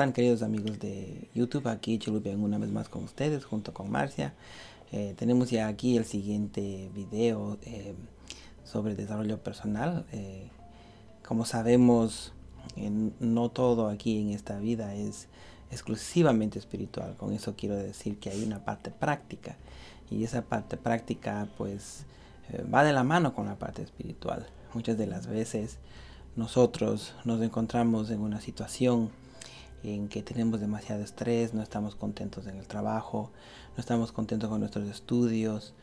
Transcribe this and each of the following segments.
están queridos amigos de YouTube? Aquí Chulupian una vez más con ustedes junto con Marcia. Eh, tenemos ya aquí el siguiente video eh, sobre desarrollo personal. Eh, como sabemos, no todo aquí en esta vida es exclusivamente espiritual. Con eso quiero decir que hay una parte práctica y esa parte práctica pues va de la mano con la parte espiritual. Muchas de las veces nosotros nos encontramos en una situación en que tenemos demasiado estrés, no estamos contentos en el trabajo, no estamos contentos con nuestros estudios,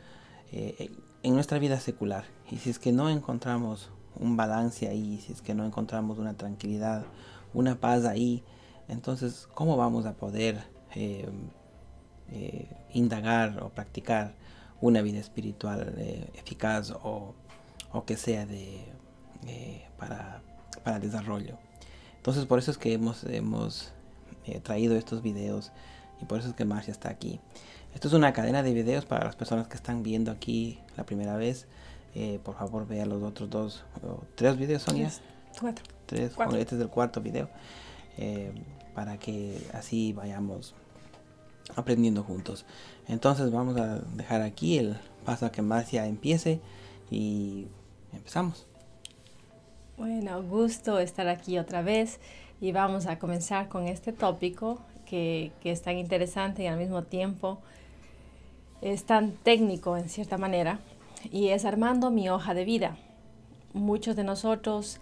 eh, en nuestra vida secular. Y si es que no encontramos un balance ahí, si es que no encontramos una tranquilidad, una paz ahí, entonces, ¿cómo vamos a poder eh, eh, indagar o practicar una vida espiritual eficaz o, que sea de, para, para desarrollo? Entonces por eso es que hemos, hemos eh, traído estos videos y por eso es que Marcia está aquí. Esto es una cadena de videos para las personas que están viendo aquí la primera vez. Eh, por favor vean los otros dos, o tres videos Sonia. Cuatro. Tres, este es el cuarto video. Eh, para que así vayamos aprendiendo juntos. Entonces vamos a dejar aquí el paso a que Marcia empiece y empezamos. Bueno, gusto estar aquí otra vez y vamos a comenzar con este tópico que, es tan interesante y al mismo tiempo es tan técnico en cierta manera y es armando mi hoja de vida. Muchos de nosotros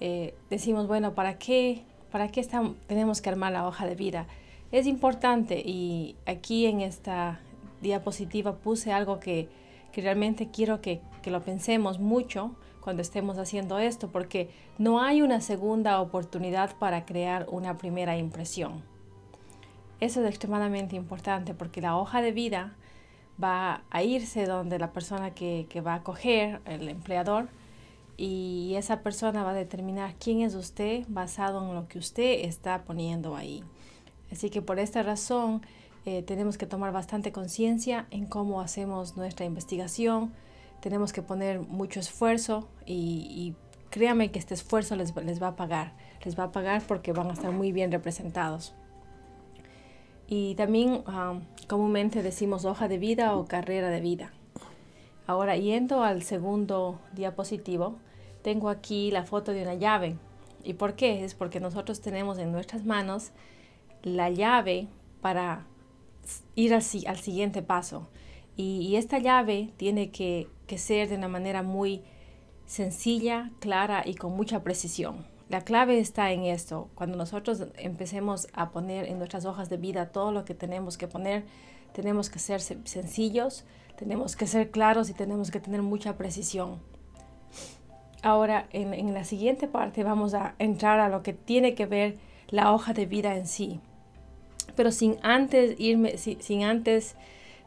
eh, decimos, bueno, ¿para qué, para qué tenemos que armar la hoja de vida? Es importante y aquí en esta diapositiva puse algo que, realmente quiero que lo pensemos mucho cuando estemos haciendo esto, porque no hay una segunda oportunidad para crear una primera impresión. Eso es extremadamente importante porque la hoja de vida va a irse donde la persona que, va a coger, el empleador, y esa persona va a determinar quién es usted basado en lo que usted está poniendo ahí. Así que por esta razón eh, tenemos que tomar bastante conciencia en cómo hacemos nuestra investigación, tenemos que poner mucho esfuerzo y, créame que este esfuerzo les, les, va a pagar, les va a pagar porque van a estar muy bien representados. Y también um, comúnmente decimos hoja de vida o carrera de vida. Ahora, yendo al segundo diapositivo, tengo aquí la foto de una llave. ¿Y por qué? Es porque nosotros tenemos en nuestras manos la llave para ir al, al siguiente paso. Y, y, esta llave tiene que que ser de una manera muy sencilla, clara y con mucha precisión. La clave está en esto. Cuando nosotros empecemos a poner en nuestras hojas de vida todo lo que tenemos que poner, tenemos que ser sencillos, tenemos que ser claros y tenemos que tener mucha precisión. Ahora, en, la siguiente parte vamos a entrar a lo que tiene que ver la hoja de vida en sí. Pero sin antes irme, sin antes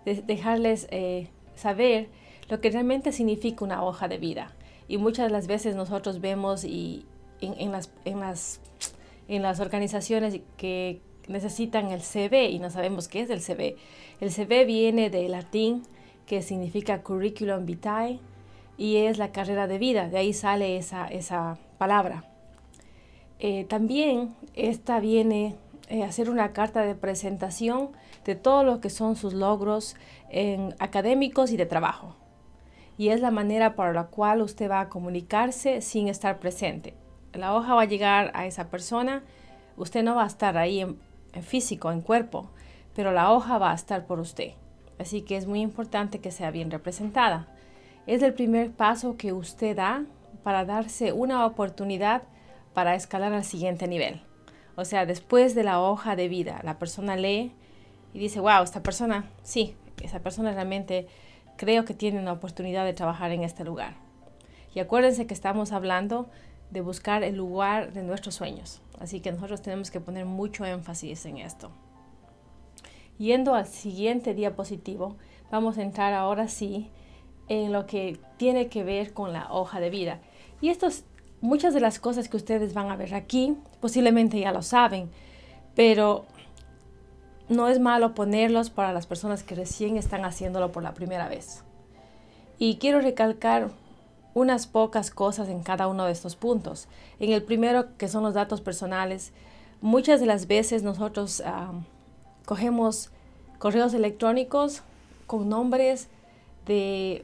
dejarles eh, saber lo que realmente significa una hoja de vida. Y muchas de las veces nosotros vemos y en, las, en, las, organizaciones que necesitan el CV y no sabemos qué es el CV. El CV viene del latín que significa curriculum vitae y es la carrera de vida, de ahí sale esa, palabra. Eh, también esta viene eh, a ser una carta de presentación de todo lo que son sus logros en académicos y de trabajo y es la manera por la cual usted va a comunicarse sin estar presente. La hoja va a llegar a esa persona, usted no va a estar ahí en físico, en cuerpo, pero la hoja va a estar por usted. Así que es muy importante que sea bien representada. Es el primer paso que usted da para darse una oportunidad para escalar al siguiente nivel. O sea, después de la hoja de vida, la persona lee y dice, wow, esta persona, sí, esa persona realmente creo que tienen la oportunidad de trabajar en este lugar. Y acuérdense que estamos hablando de buscar el lugar de nuestros sueños, así que nosotros tenemos que poner mucho énfasis en esto. Yendo al siguiente diapositivo, vamos a entrar ahora sí en lo que tiene que ver con la hoja de vida. Y estos, muchas de las cosas que ustedes van a ver aquí, posiblemente ya lo saben, pero no es malo ponerlos para las personas que recién están haciéndolo por la primera vez. Y quiero recalcar unas pocas cosas en cada uno de estos puntos. En el primero, que son los datos personales, muchas de las veces nosotros ah, cogemos correos electrónicos con nombres de,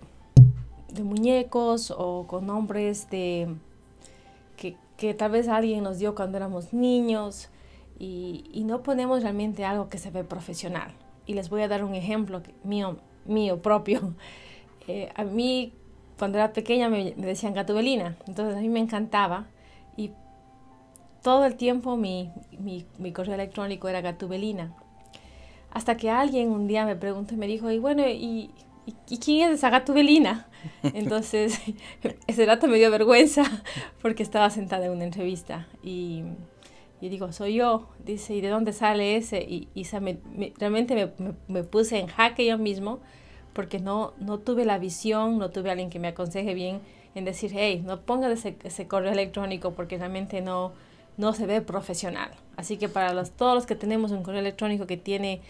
muñecos o con nombres de que tal vez alguien nos dio cuando éramos niños y, no ponemos realmente algo que se ve profesional. Y les voy a dar un ejemplo mío, mío propio. Eh, a mí, cuando era pequeña, me, decían gatubelina, entonces a mí me encantaba y todo el tiempo mi, mi, correo electrónico era gatubelina. Hasta que alguien un día me preguntó y me dijo, y bueno, ¿y, quién es esa gatubelina? Entonces, ese dato me dio vergüenza porque estaba sentada en una entrevista y y digo, soy yo. Dice, ¿y de dónde sale ese? Y, realmente me, me, puse en jaque yo mismo porque no, no tuve la visión, no tuve alguien que me aconseje bien en decir, hey, no ponga ese, correo electrónico porque realmente no, no se ve profesional. Así que para los, todos los que tenemos un correo electrónico que tiene,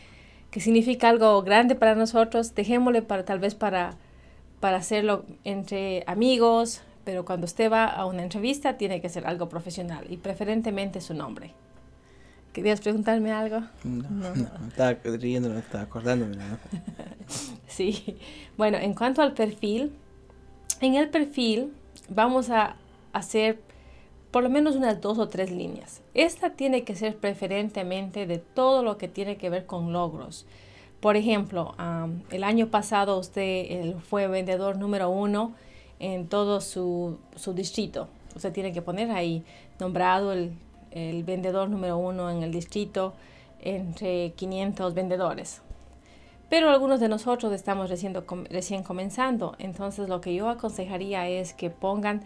que significa algo grande para nosotros, dejémosle para, tal vez para, para hacerlo entre amigos, pero cuando usted va a una entrevista tiene que ser algo profesional y preferentemente su nombre. ¿Querías preguntarme algo? No, no. no estaba acordándome. ¿no? sí, bueno, en cuanto al perfil, en el perfil vamos a hacer por lo menos unas dos o tres líneas. Esta tiene que ser preferentemente de todo lo que tiene que ver con logros. Por ejemplo, el año pasado usted fue vendedor número uno en todo su, su distrito. Usted tiene que poner ahí nombrado el, vendedor número uno en el distrito entre 500 vendedores. Pero algunos de nosotros estamos recién, recién, comenzando, entonces lo que yo aconsejaría es que pongan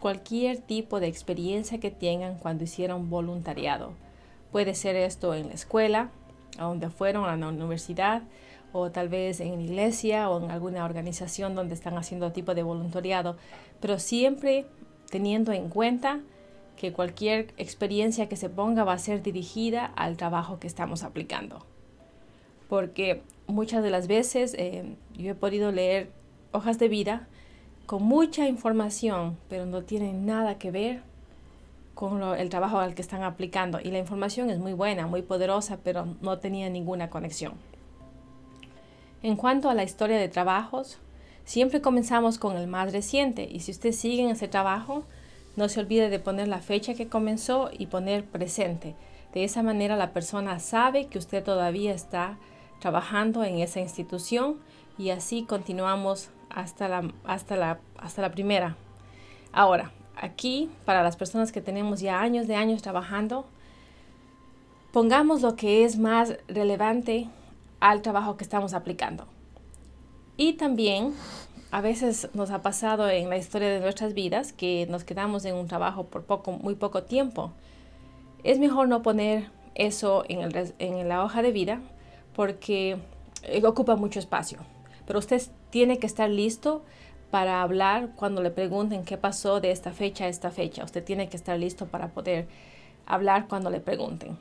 cualquier tipo de experiencia que tengan cuando hicieron voluntariado. Puede ser esto en la escuela, a donde fueron, a la universidad, o tal vez en iglesia o en alguna organización donde están haciendo tipo de voluntariado, pero siempre teniendo en cuenta que cualquier experiencia que se ponga va a ser dirigida al trabajo que estamos aplicando. Porque muchas de las veces eh, yo he podido leer hojas de vida con mucha información, pero no tienen nada que ver con el trabajo al que están aplicando. Y la información es muy buena, muy poderosa, pero no tenía ninguna conexión. En cuanto a la historia de trabajos, siempre comenzamos con el más reciente y si usted sigue en ese trabajo, no se olvide de poner la fecha que comenzó y poner presente. De esa manera la persona sabe que usted todavía está trabajando en esa institución y así continuamos hasta la, hasta hasta la primera. Ahora, aquí, para las personas que tenemos ya años de años trabajando, pongamos lo que es más relevante al trabajo que estamos aplicando. Y también a veces nos ha pasado en la historia de nuestras vidas que nos quedamos en un trabajo por poco, muy poco tiempo. Es mejor no poner eso en, en la hoja de vida porque eh, ocupa mucho espacio. Pero usted tiene que estar listo para hablar cuando le pregunten qué pasó de esta fecha a esta fecha. Usted tiene que estar listo para poder hablar cuando le pregunten.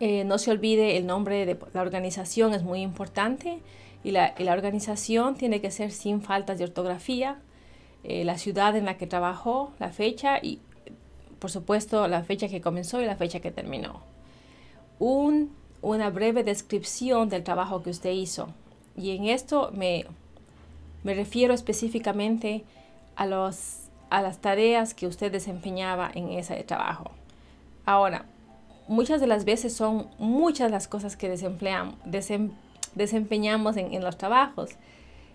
Eh, no se olvide el nombre de la organización, es muy importante. Y la, organización tiene que ser sin faltas de ortografía, eh, la ciudad en la que trabajó, la fecha y, por supuesto, la fecha que comenzó y la fecha que terminó. una breve descripción del trabajo que usted hizo. Y en esto me, refiero específicamente a, a las tareas que usted desempeñaba en ese trabajo. Ahora, muchas de las veces son muchas las cosas que desempeñamos en, los trabajos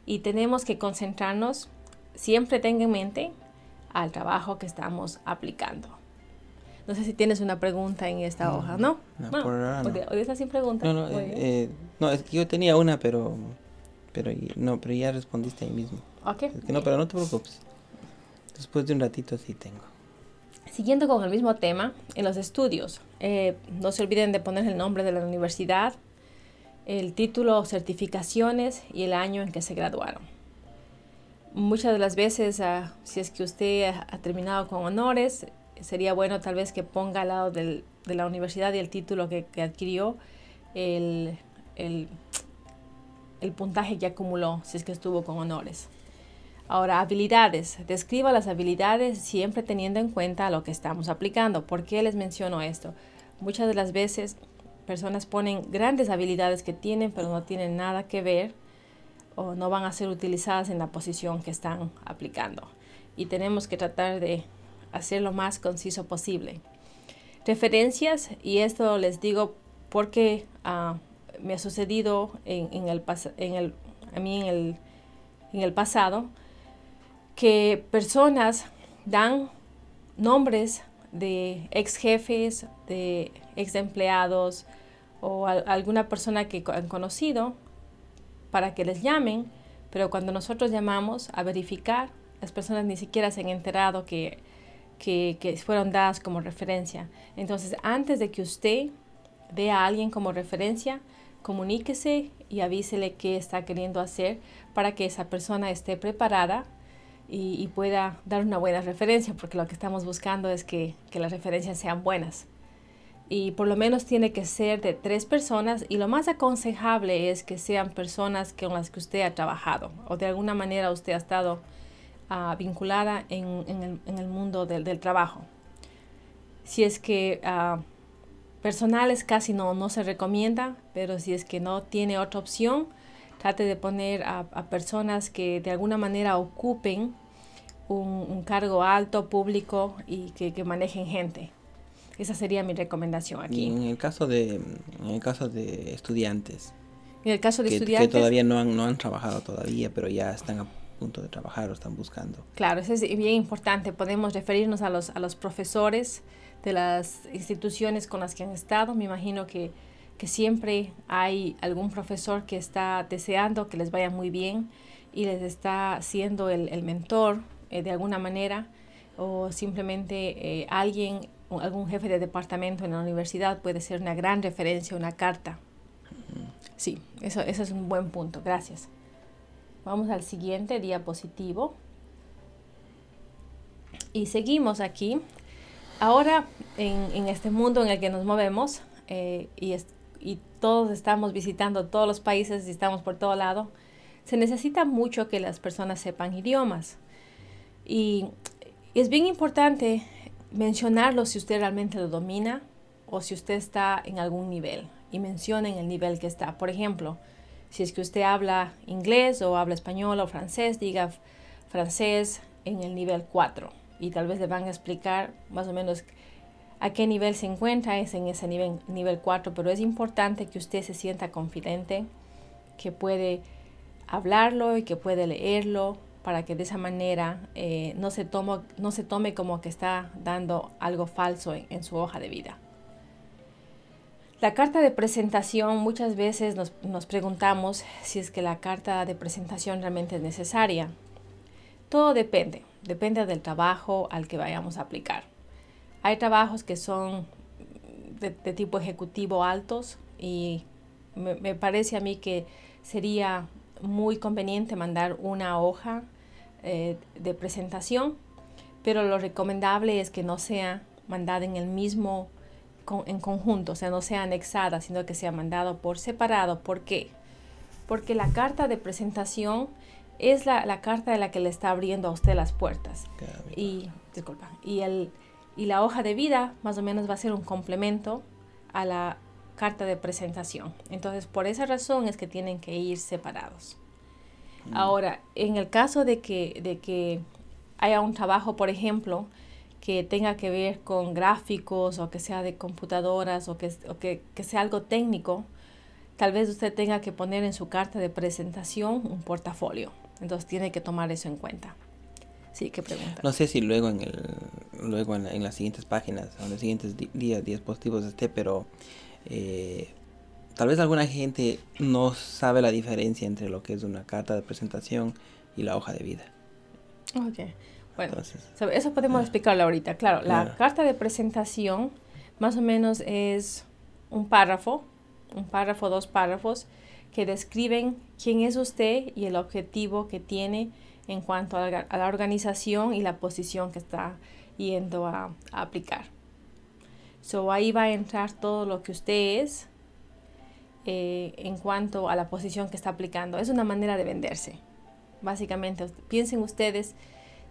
y tenemos que concentrarnos, siempre tenga en mente, al trabajo que estamos aplicando. No sé si tienes una pregunta en esta hoja, ¿no? No, por ahora no. Hoy está sin preguntas. No, eh, eh, no, es que yo tenía una, pero, pero, no, pero ya respondiste ahí mismo. Ok. no, pero no te preocupes. Después de un ratito sí tengo. Siguiendo con el mismo tema, en los estudios, eh, no se olviden de poner el nombre de la universidad, el título, certificaciones y el año en que se graduaron. Muchas de las veces, ah, si es que usted ha terminado con honores, sería bueno tal vez que ponga al lado de la universidad y el título que, adquirió el puntaje que acumuló, si es que estuvo con honores. Ahora, habilidades. Describa las habilidades siempre teniendo en cuenta lo que estamos aplicando. ¿Por qué les menciono esto? Muchas de las veces personas ponen grandes habilidades que tienen, pero no tienen nada que ver o no van a ser utilizadas en la posición que están aplicando. Y tenemos que tratar de hacer lo más conciso posible. Referencias, y esto les digo porque ah, me ha sucedido en, en el, a mí en el, en el pasado, que personas dan nombres de ex jefes, de ex empleados o alguna persona que han conocido para que les llamen, pero cuando nosotros llamamos a verificar, las personas ni siquiera se han enterado que, que, que fueron dadas como referencia. Entonces, antes de que usted dé a alguien como referencia, comuníquese y avísele qué está queriendo hacer para que esa persona esté preparada y, pueda dar una buena referencia, porque lo que estamos buscando es que, las referencias sean buenas. Y por lo menos tiene que ser de tres personas y lo más aconsejable es que sean personas con las que usted ha trabajado o de alguna manera usted ha estado ah, vinculada en, el, mundo del, trabajo. Si es que ah, personales casi no, no se recomienda, pero si es que no tiene otra opción, trate de poner a, personas que de alguna manera ocupen un, cargo alto, público y que, manejen gente. Esa sería mi recomendación aquí. Y en el caso de, en el caso de estudiantes. En el caso de que, estudiantes. Que todavía no han, no han trabajado todavía, pero ya están a punto de trabajar o están buscando. Claro, eso es bien importante. Podemos referirnos a los, a los profesores de las instituciones con las que han estado. Me imagino que que siempre hay algún profesor que está deseando que les vaya muy bien y les está siendo el, mentor eh, de alguna manera o simplemente eh, alguien, algún jefe de departamento en la universidad puede ser una gran referencia, una carta. Sí, eso, es un buen punto, gracias. Vamos al siguiente diapositivo. Y seguimos aquí. Ahora, en, este mundo en el que nos movemos, eh, y es, todos estamos visitando todos los países y estamos por todo lado, se necesita mucho que las personas sepan idiomas. Y es bien importante mencionarlo si usted realmente lo domina o si usted está en algún nivel y mencionen el nivel que está. Por ejemplo, si es que usted habla inglés o habla español o francés, diga francés en el nivel 4 y tal vez le van a explicar más o menos a qué nivel se encuentra, es en ese nivel, nivel 4, pero es importante que usted se sienta confidente, que puede hablarlo y que puede leerlo para que de esa manera eh, no, se no se tome como que está dando algo falso en, su hoja de vida. La carta de presentación, muchas veces nos, preguntamos si es que la carta de presentación realmente es necesaria. Todo depende, depende del trabajo al que vayamos a aplicar. Hay trabajos que son de, tipo ejecutivo altos y me, parece a mí que sería muy conveniente mandar una hoja eh, de presentación, pero lo recomendable es que no sea mandada en el mismo, en conjunto, o sea, no sea anexada, sino que sea mandado por separado. ¿Por qué? Porque la carta de presentación es la, la carta de la que le está abriendo a usted las puertas. y, disculpa, y el, y la hoja de vida más o menos va a ser un complemento a la carta de presentación. Entonces, por esa razón es que tienen que ir separados. Mm. Ahora, en el caso de que, de que haya un trabajo, por ejemplo, que tenga que ver con gráficos o que sea de computadoras o que sea algo técnico, tal vez usted tenga que poner en su carta de presentación un portafolio. Entonces tiene que tomar eso en cuenta. Sí, No sé si luego en luego en, las siguientes páginas, en los siguientes días, días positivos esté, pero eh, tal vez alguna gente no sabe la diferencia entre lo que es una carta de presentación y la hoja de vida. Ok, bueno, eso podemos explicarlo ahorita. Claro, la carta de presentación más o menos es un párrafo, un párrafo, dos párrafos que describen quién es usted y el objetivo que tiene en cuanto a la, organización y la posición que está yendo a, aplicar. So, ahí va a entrar todo lo que usted es eh, en cuanto a la posición que está aplicando. Es una manera de venderse. Básicamente, piensen ustedes,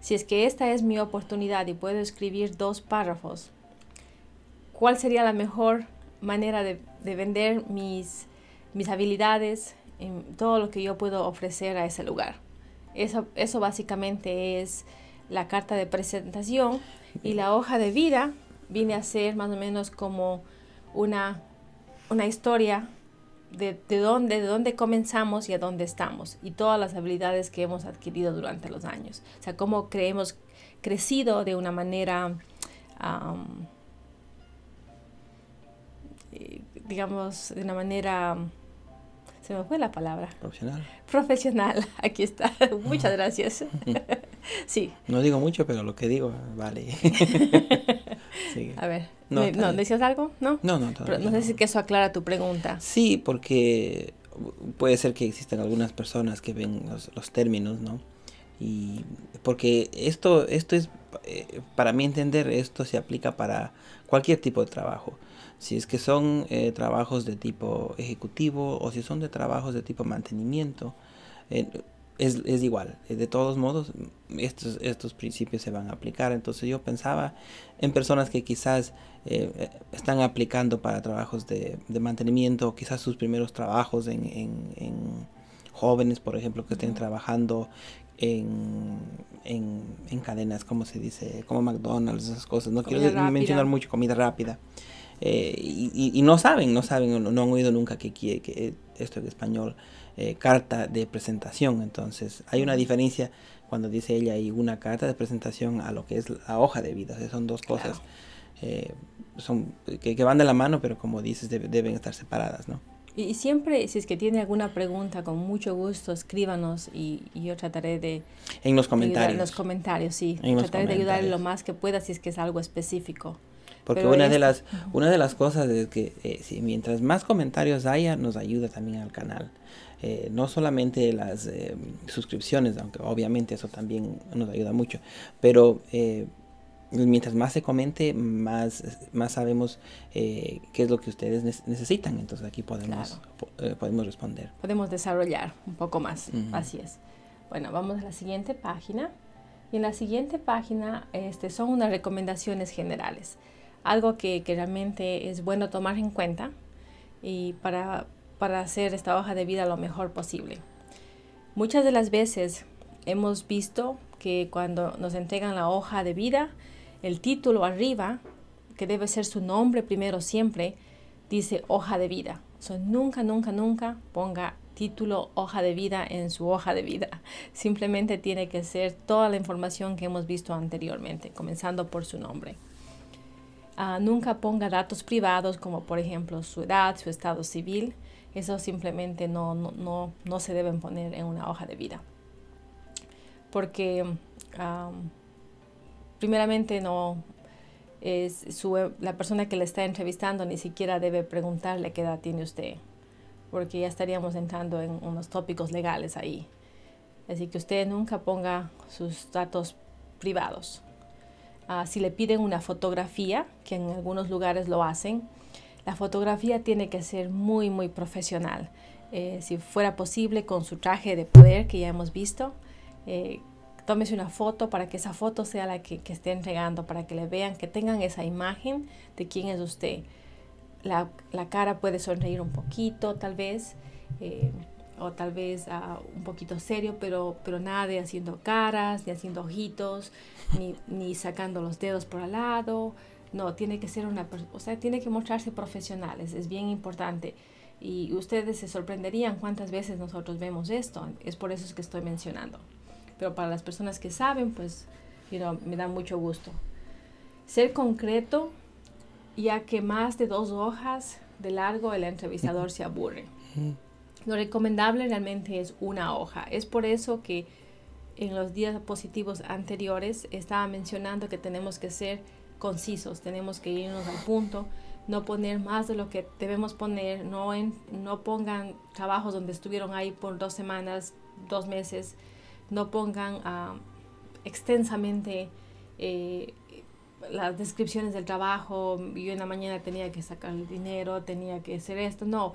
si es que esta es mi oportunidad y puedo escribir dos párrafos, ¿cuál sería la mejor manera de, vender mis, mis habilidades, en todo lo que yo puedo ofrecer a ese lugar? Eso, básicamente es la carta de presentación y la hoja de vida viene a ser más o menos como una, una historia de, dónde, de dónde comenzamos y a dónde estamos y todas las habilidades que hemos adquirido durante los años. O sea, cómo creemos crecido de una manera, eh, digamos, de una manera se me fue la palabra. Profesional. Profesional, aquí está. Muchas gracias. sí. No digo mucho, pero lo que digo vale. A ver, no, ¿decías algo? No, no, no. no sé si eso aclara tu pregunta. Sí, porque puede ser que existan algunas personas que ven los, términos, ¿no? Y porque esto, esto es, eh, para mi entender, esto se aplica para cualquier tipo de trabajo si es que son eh, trabajos de tipo ejecutivo o si son de trabajos de tipo mantenimiento, eh, es, es, igual. Eh, de todos modos, estos, estos principios se van a aplicar. Entonces yo pensaba en personas que quizás están aplicando para trabajos de, de, mantenimiento, quizás sus primeros trabajos en, jóvenes, por ejemplo, que estén trabajando en, en, cadenas, como se dice, como McDonald's, esas cosas. No quiero mencionar mucho comida rápida. Eh, y, no saben, no saben, no, han oído nunca que, esto en español, eh, carta de presentación. Entonces, hay una diferencia cuando dice ella y una carta de presentación a lo que es la hoja de vida. son dos cosas eh, son, que, van de la mano, pero como dices, deben estar separadas, Y, siempre, si es que tiene alguna pregunta, con mucho gusto, escríbanos y, yo trataré de... En los comentarios. en los comentarios, sí. trataré de ayudar lo más que pueda si es que es algo específico. Porque una, de este, las, una de las cosas es que eh, mientras más comentarios haya, nos ayuda también al canal. Eh, no solamente las eh, suscripciones, aunque obviamente eso también nos ayuda mucho, pero mientras más se comente, más, más sabemos qué es lo que ustedes necesitan, entonces aquí podemos, podemos responder. Podemos desarrollar un poco más, así es. Bueno, vamos a la siguiente página. Y en la siguiente página este, son unas recomendaciones generales algo que, realmente es bueno tomar en cuenta y para, para hacer esta hoja de vida lo mejor posible. Muchas de las veces hemos visto que cuando nos entregan la hoja de vida, el título arriba, que debe ser su nombre primero siempre, dice hoja de vida. nunca, nunca, nunca ponga título hoja de vida en su hoja de vida. Simplemente tiene que ser toda la información que hemos visto anteriormente, comenzando por su nombre. Ah, nunca ponga datos privados como por ejemplo su edad, su estado civil. Eso simplemente no, se deben poner en una hoja de vida. Porque primeramente no es la persona que le está entrevistando ni siquiera debe preguntarle qué edad tiene usted, porque ya estaríamos entrando en unos tópicos legales ahí. Así que usted nunca ponga sus datos privados. Ah, si le piden una fotografía, que en algunos lugares lo hacen, la fotografía tiene que ser muy, muy profesional. Eh, si fuera posible, con su traje de poder que ya hemos visto, eh, tómese una foto para que esa foto sea la que, esté entregando, para que le vean, que tengan esa imagen de quién es usted. La, cara puede sonreír un poquito, tal vez. Eh, o tal vez un poquito serio, pero, pero nada de haciendo caras, ni haciendo ojitos, ni, sacando los dedos por al lado. No, tiene que ser una o sea, tiene que mostrarse profesionales, es bien importante. Y ustedes se sorprenderían cuántas veces nosotros vemos esto, es por eso es que estoy mencionando. Pero para las personas que saben, pues, me da mucho gusto. Ser concreto, ya que más de dos hojas de largo el entrevistador se aburre. Lo recomendable realmente es una hoja. Es por eso que en los días positivos anteriores estaba mencionando que tenemos que ser concisos, tenemos que irnos al punto, no poner más de lo que debemos poner, no, en, no pongan trabajos donde estuvieron ahí por dos semanas, dos meses, no pongan ah, extensamente eh, las descripciones del trabajo, yo en la mañana tenía que sacar el dinero, tenía que hacer esto, no,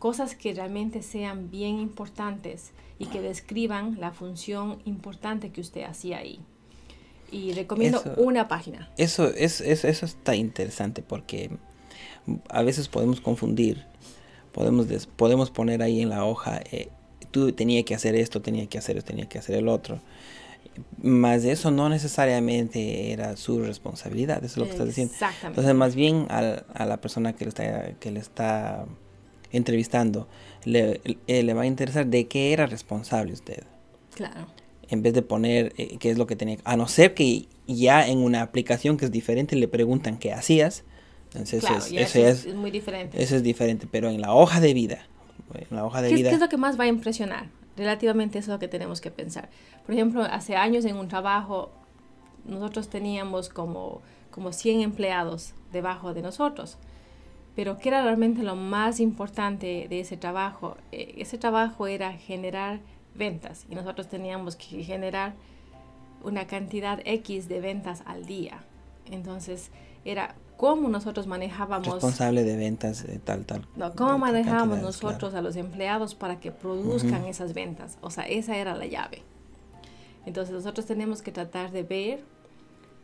cosas que realmente sean bien importantes y que describan la función importante que usted hacía ahí. Y recomiendo una página. Eso, es, eso, está interesante porque a veces podemos confundir, podemos, podemos poner ahí en la hoja, eh, tú tenía que hacer esto, tenía que hacer esto, tenía que hacer el otro. Más de eso no necesariamente era su responsabilidad, eso es lo que estás diciendo. Entonces, más bien a, a la persona que está, que le está entrevistando le, eh, le, va a interesar de qué era responsable usted. Claro. En vez de poner eh, qué es lo que tenía. A no ser que ya en una aplicación que es diferente le preguntan qué hacías. Entonces es, eso, es, muy diferente. Eso es diferente, pero en la hoja de vida. la hoja de vida. es lo que más va a impresionar? Relativamente eso es lo que tenemos que pensar. Por ejemplo, hace años en un trabajo nosotros teníamos como, como 100 empleados debajo de nosotros. Pero ¿qué era realmente lo más importante de ese trabajo? Eh, ese trabajo era generar ventas y nosotros teníamos que generar una cantidad X de ventas al día. Entonces era cómo nosotros manejábamos... Responsable de ventas de eh, tal, tal. No, cómo manejábamos nosotros a los empleados para que produzcan esas ventas. O sea, esa era la llave. Entonces nosotros tenemos que tratar de ver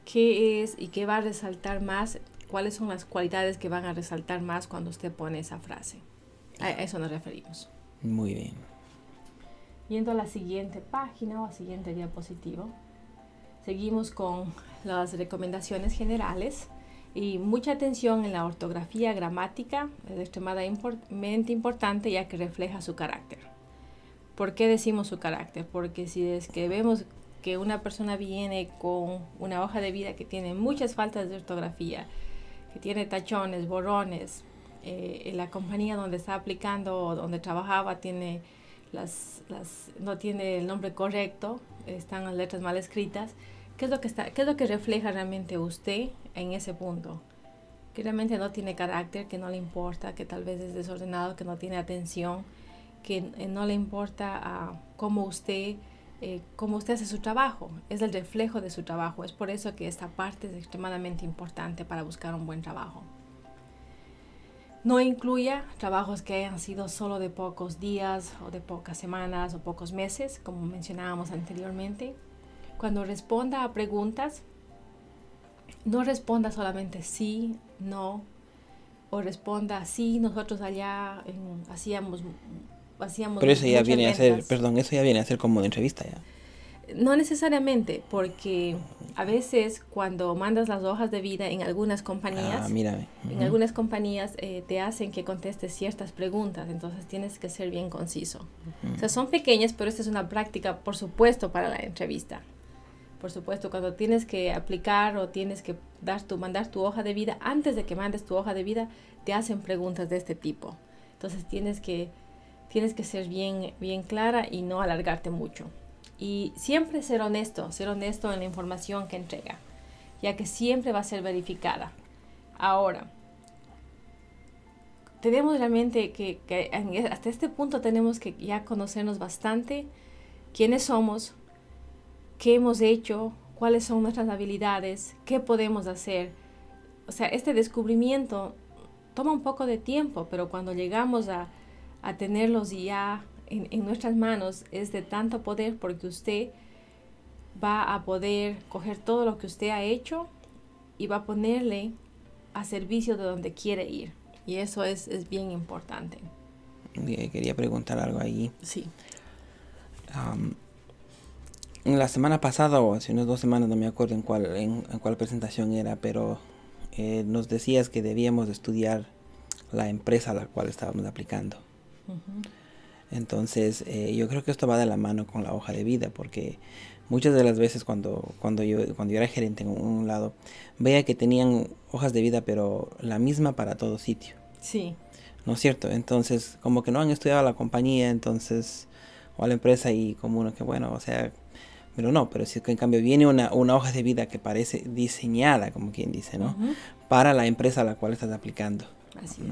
qué es y qué va a resaltar más cuáles son las cualidades que van a resaltar más cuando usted pone esa frase. A eso nos referimos. Muy bien. Yendo a la siguiente página o a siguiente diapositivo, seguimos con las recomendaciones generales y mucha atención en la ortografía gramática, es extremadamente importante ya que refleja su carácter. ¿Por qué decimos su carácter? Porque si es que vemos que una persona viene con una hoja de vida que tiene muchas faltas de ortografía, que tiene tachones, borrones. Eh, la compañía donde está aplicando o donde trabajaba tiene las, las, no tiene el nombre correcto, están las letras mal escritas. ¿Qué es, lo que está, ¿Qué es lo que refleja realmente usted en ese punto? Que realmente no tiene carácter, que no le importa, que tal vez es desordenado, que no tiene atención, que eh, no le importa a ah, cómo usted como eh, cómo usted hace su trabajo, es el reflejo de su trabajo. Es por eso que esta parte es extremadamente importante para buscar un buen trabajo. No incluya trabajos que hayan sido solo de pocos días o de pocas semanas o pocos meses, como mencionábamos anteriormente. Cuando responda a preguntas, no responda solamente sí, no, o responda sí, nosotros allá hacíamos pero eso ya viene a ser, perdón, eso ya viene a ser como de entrevista ya. No necesariamente, porque a veces cuando mandas las hojas de vida en algunas compañías, ah, en algunas compañías eh, te hacen que contestes ciertas preguntas, entonces tienes que ser bien conciso. O sea, son pequeñas, pero esta es una práctica, por supuesto, para la entrevista. Por supuesto, cuando tienes que aplicar o tienes que dar tu, mandar tu hoja de vida, antes de que mandes tu hoja de vida, te hacen preguntas de este tipo. Entonces tienes que tienes que ser bien, bien clara y no alargarte mucho. Y siempre ser honesto, ser honesto en la información que entrega, ya que siempre va a ser verificada. Ahora, tenemos realmente que, que e, hasta este punto tenemos que ya conocernos bastante, quiénes somos, qué hemos hecho, cuáles son nuestras habilidades, qué podemos hacer. O sea, este descubrimiento toma un poco de tiempo, pero cuando llegamos a, a tenerlos ya en, nuestras manos es de tanto poder porque usted va a poder coger todo lo que usted ha hecho y va a ponerle a servicio de donde quiere ir. Y eso es, bien importante. Eh, quería preguntar algo ahí. Sí. Um, la semana pasada, o hace unas dos semanas, no me acuerdo en cuál, en, cuál presentación era, pero eh, nos decías que debíamos estudiar la empresa a la cual estábamos aplicando. Entonces, eh, yo creo que esto va de la mano con la hoja de vida, porque muchas de las veces cuando, cuando, yo, cuando yo era gerente en un lado, veía que tenían hojas de vida, pero la misma para todo sitio. Sí. ¿No es cierto? Entonces, como que no han estudiado a la compañía, entonces, o a la empresa, y como uno que bueno, o sea, pero no, pero si en cambio viene una, hoja de vida que parece diseñada, como quien dice, ¿no? Para la empresa a la cual estás aplicando. Así es.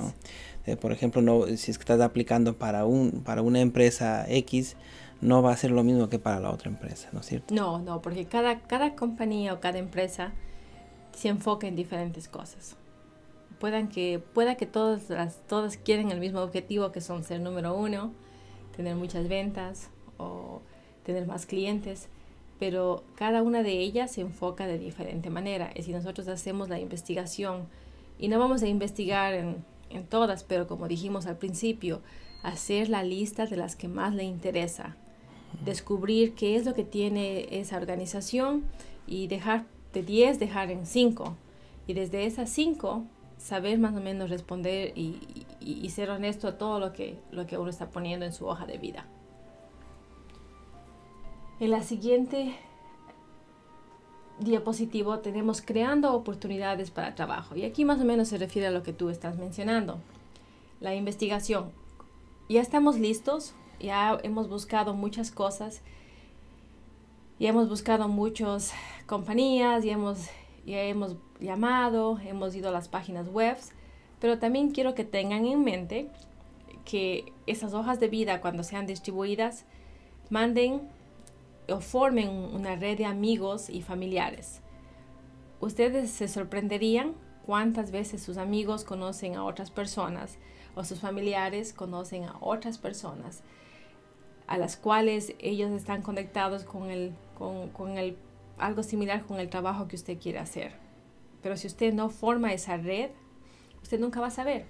Eh, por ejemplo, no, si estás aplicando para, un, para una empresa X, no va a ser lo mismo que para la otra empresa, ¿no es cierto? No, no, porque cada, cada compañía o cada empresa se enfoca en diferentes cosas. Puedan que, pueda que todas, las, todas quieren el mismo objetivo, que son ser número uno, tener muchas ventas o tener más clientes, pero cada una de ellas se enfoca de diferente manera. Y si nosotros hacemos la investigación y no vamos a investigar en en todas, pero como dijimos al principio, hacer la lista de las que más le interesa, descubrir qué es lo que tiene esa organización y dejar de 10, dejar en 5. Y desde esas 5, saber más o menos responder y, ser honesto a todo lo que, lo que uno está poniendo en su hoja de vida. En la siguiente diapositivo tenemos creando oportunidades para trabajo. Y aquí más o menos se refiere a lo que tú estás mencionando. La investigación. Ya estamos listos, ya hemos buscado muchas cosas, ya hemos buscado muchas compañías, ya hemos, ya hemos llamado, hemos ido a las páginas webs pero también quiero que tengan en mente que esas hojas de vida cuando sean distribuidas manden o formen una red de amigos y familiares. Ustedes se sorprenderían cuántas veces sus amigos conocen a otras personas o sus familiares conocen a otras personas a las cuales ellos están conectados con, algo similar con el trabajo que usted quiere hacer. Pero si usted no forma esa red, usted nunca va a saber.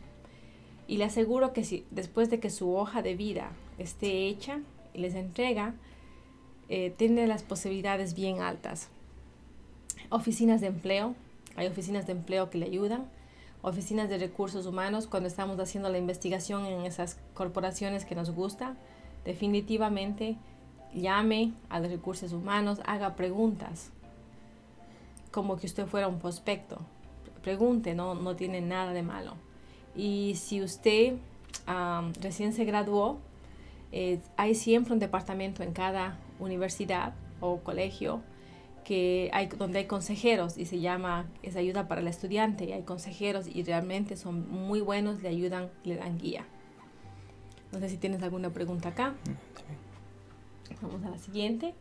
Y le aseguro que si después de que su hoja de vida esté hecha y les entrega, eh, tiene las posibilidades bien altas. Oficinas de empleo, hay oficinas de empleo que le ayudan. Oficinas de recursos humanos, cuando estamos haciendo la investigación en esas corporaciones que nos gusta, definitivamente llame a los recursos humanos, haga preguntas, como que usted fuera un prospecto. Pregunte, no, no tiene nada de malo. Y si usted recién se graduó, hay eh, siempre un departamento en cada universidad o colegio que hay, donde hay consejeros y se llama es ayuda para el estudiante y hay consejeros y realmente son muy buenos, le ayudan, le dan guía. No sé si tienes alguna pregunta acá. Mm, Vamos a la siguiente,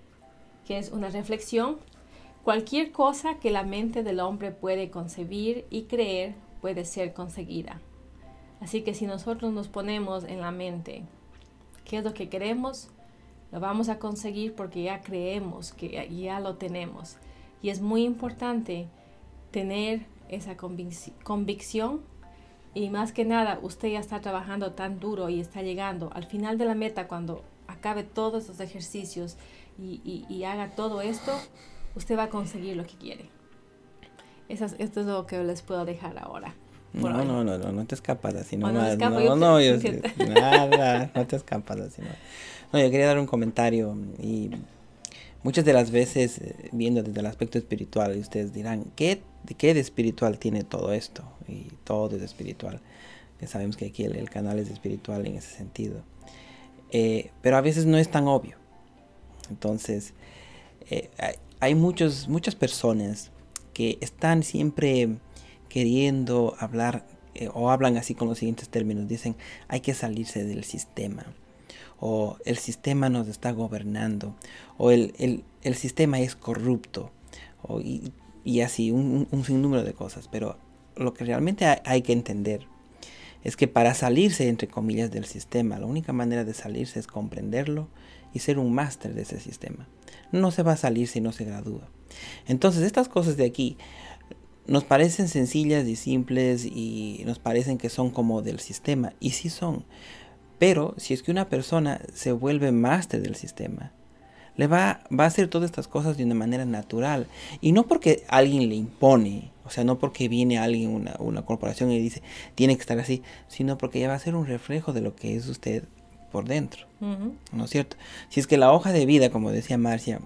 que es una reflexión. Cualquier cosa que la mente del hombre puede concebir y creer puede ser conseguida. Así que si nosotros nos ponemos en la mente qué es lo que queremos, lo vamos a conseguir porque ya creemos que ya lo tenemos. Y es muy importante tener esa convicción y más que nada usted ya está trabajando tan duro y está llegando al final de la meta cuando acabe todos estos ejercicios y, haga todo esto, usted va a conseguir lo que quiere. esto es lo que les puedo dejar ahora. No, no, no, no, no te escapas así No, no, no, no, nada, no te escapas así no, yo quería dar un comentario y muchas de las veces eh, viendo desde el aspecto espiritual y ustedes dirán, ¿qué, ¿qué de espiritual tiene todo esto? Y todo es espiritual. Ya sabemos que aquí el, canal es espiritual en ese sentido. Eh, pero a veces no es tan obvio. Entonces, eh, hay muchos, muchas personas que están siempre queriendo hablar o hablan así con los siguientes términos. Dicen, hay que salirse del sistema o el sistema nos está gobernando, o el, sistema es corrupto, y, así, un, un, sinnúmero de cosas. Pero lo que realmente hay, hay que entender es que para salirse, entre comillas, del sistema, la única manera de salirse es comprenderlo y ser un máster de ese sistema. No se va a salir si no se gradúa. Entonces, estas cosas de aquí nos parecen sencillas y simples y nos parecen que son como del sistema, y sí son, pero si es que una persona se vuelve máster del sistema, le va, va, a hacer todas estas cosas de una manera natural. Y no porque alguien le impone, o sea, no porque viene alguien, una, corporación y dice, tiene que estar así, sino porque ya va a ser un reflejo de lo que es usted por dentro. ¿No es cierto? Si es que la hoja de vida, como decía Marcia,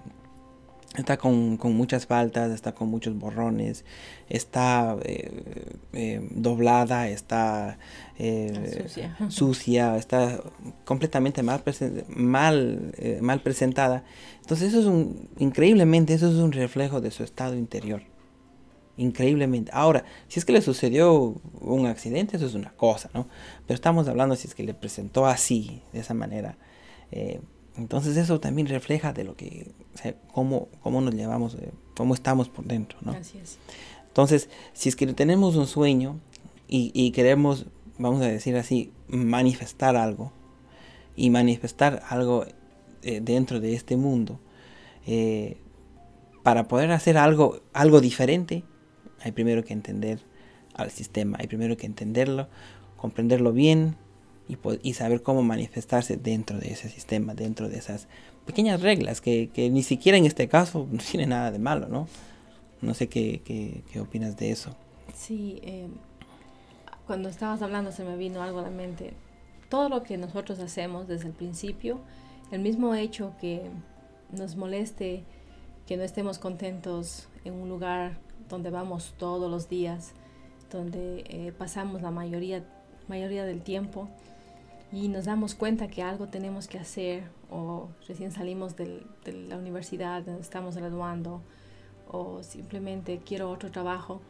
está con, muchas faltas, está con muchos borrones, está eh, eh, doblada, está eh, sucia. está completamente mal, mal, presentada. Entonces eso es un, increíblemente, eso es un reflejo de su estado interior. Increíblemente. Ahora, si es que le sucedió un accidente, eso es una cosa, ¿no? Pero estamos hablando si es que le presentó así, de esa manera. Entonces eso también refleja de lo que, cómo, nos llevamos, eh, cómo estamos por dentro, ¿no? Entonces, si es que tenemos un sueño y, queremos, vamos a decir así, manifestar algo y manifestar algo eh, dentro de este mundo, eh, para poder hacer algo, algo diferente, hay primero que entender al sistema, hay primero que entenderlo, comprenderlo bien, y, saber cómo manifestarse dentro de ese sistema, dentro de esas pequeñas reglas que, que ni siquiera en este caso no tiene nada de malo, ¿no? No sé qué, qué, opinas de eso. Sí, em, cuando estabas hablando se me vino algo a la mente. Todo lo que nosotros hacemos desde el principio, el mismo hecho que nos moleste, que no estemos contentos en un lugar donde vamos todos los días, donde eh, pasamos la mayoría, mayoría del tiempo, y nos damos cuenta que algo tenemos que hacer o recién salimos de la universidad, nos estamos graduando o simplemente quiero otro trabajo,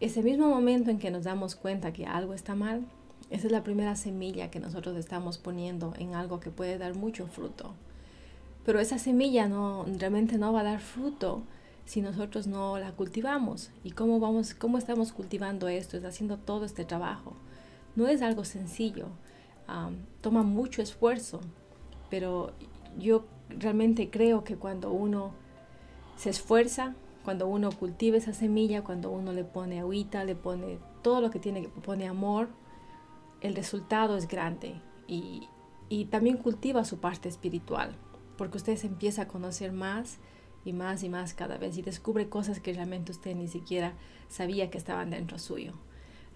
ese mismo momento en que nos damos cuenta que algo está mal, esa es la primera semilla que nosotros estamos poniendo en algo que puede dar mucho fruto. Pero esa semilla no, realmente no va a dar fruto si nosotros no la cultivamos. ¿Y cómo, vamos, cómo estamos cultivando esto? Es haciendo todo este trabajo. No es algo sencillo toma mucho esfuerzo, pero yo realmente creo que cuando uno se esfuerza, cuando uno cultiva esa semilla, cuando uno le pone agüita, le pone todo lo que tiene, que pone amor, el resultado es grande y, también cultiva su parte espiritual, porque usted se empieza a conocer más y más y más cada vez y descubre cosas que realmente usted ni siquiera sabía que estaban dentro suyo.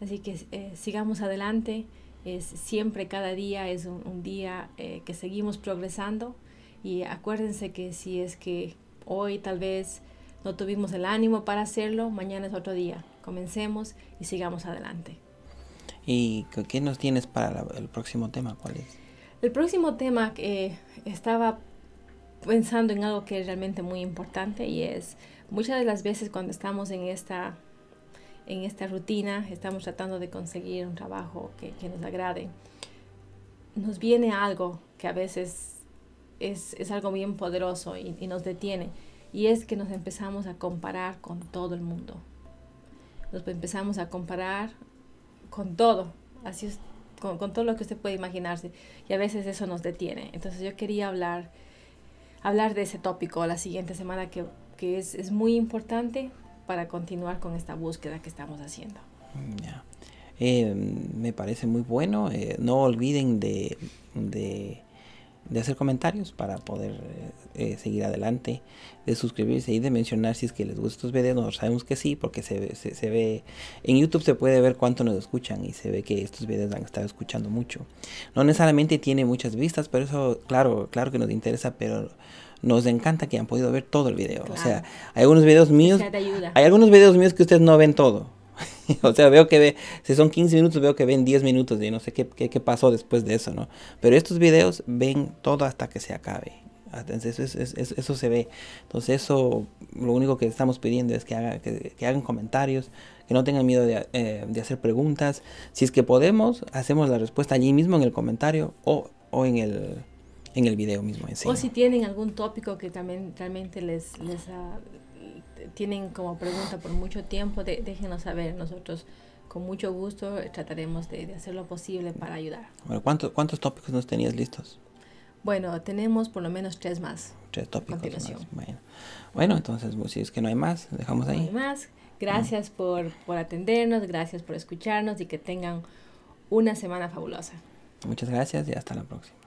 Así que eh, sigamos adelante es siempre cada día es un, día eh, que seguimos progresando y acuérdense que si es que hoy tal vez no tuvimos el ánimo para hacerlo, mañana es otro día. Comencemos y sigamos adelante. ¿Y qué nos tienes para el próximo tema? ¿Cuál es? El próximo tema que eh, estaba pensando en algo que es realmente muy importante y es muchas de las veces cuando estamos en esta en esta rutina, estamos tratando de conseguir un trabajo que, nos agrade, nos viene algo que a veces es, es algo bien poderoso y, nos detiene, y es que nos empezamos a comparar con todo el mundo. Nos empezamos a comparar con todo, así con, con, todo lo que usted puede imaginarse. Y a veces eso nos detiene. Entonces yo quería hablar, hablar de ese tópico la siguiente semana que, que es, es, muy importante para continuar con esta búsqueda que estamos haciendo. Mm, eh, me parece muy bueno. Eh, no olviden de de hacer comentarios para poder eh, eh, seguir adelante, de suscribirse y de mencionar si es que les gustan estos videos. sabemos que sí, porque se, se, ve en YouTube se puede ver cuánto nos escuchan y se ve que estos videos han estado escuchando mucho. No necesariamente tiene muchas vistas, pero eso, claro, claro que nos interesa, pero nos encanta que hayan podido ver todo el video. O sea, hay algunos videos míos, hay algunos videos míos que ustedes no ven todo. o sea, veo que ve, si son 15 minutos, veo que ven 10 minutos y no sé qué, pasó después de eso, ¿no? Pero estos videos ven todo hasta que se acabe. Entonces, eso, se ve. Entonces eso, lo único que estamos pidiendo es que, haga, que, hagan comentarios, que no tengan miedo eh, de, hacer preguntas. Si es que podemos, hacemos la respuesta allí mismo en el comentario o, en el en el video mismo O si tienen algún tópico que también realmente les, les ha tienen como pregunta por mucho tiempo, déjenos saber. Nosotros con mucho gusto trataremos de, hacer lo posible para ayudar. Bueno, ¿cuántos, ¿Cuántos tópicos nos tenías listos? Bueno, tenemos por lo menos tres más. Tres tópicos. Bueno. bueno. entonces, pues, si es que no hay más, dejamos ahí. No más. Gracias por atendernos, gracias por escucharnos y que tengan una semana fabulosa. Muchas gracias y hasta la próxima.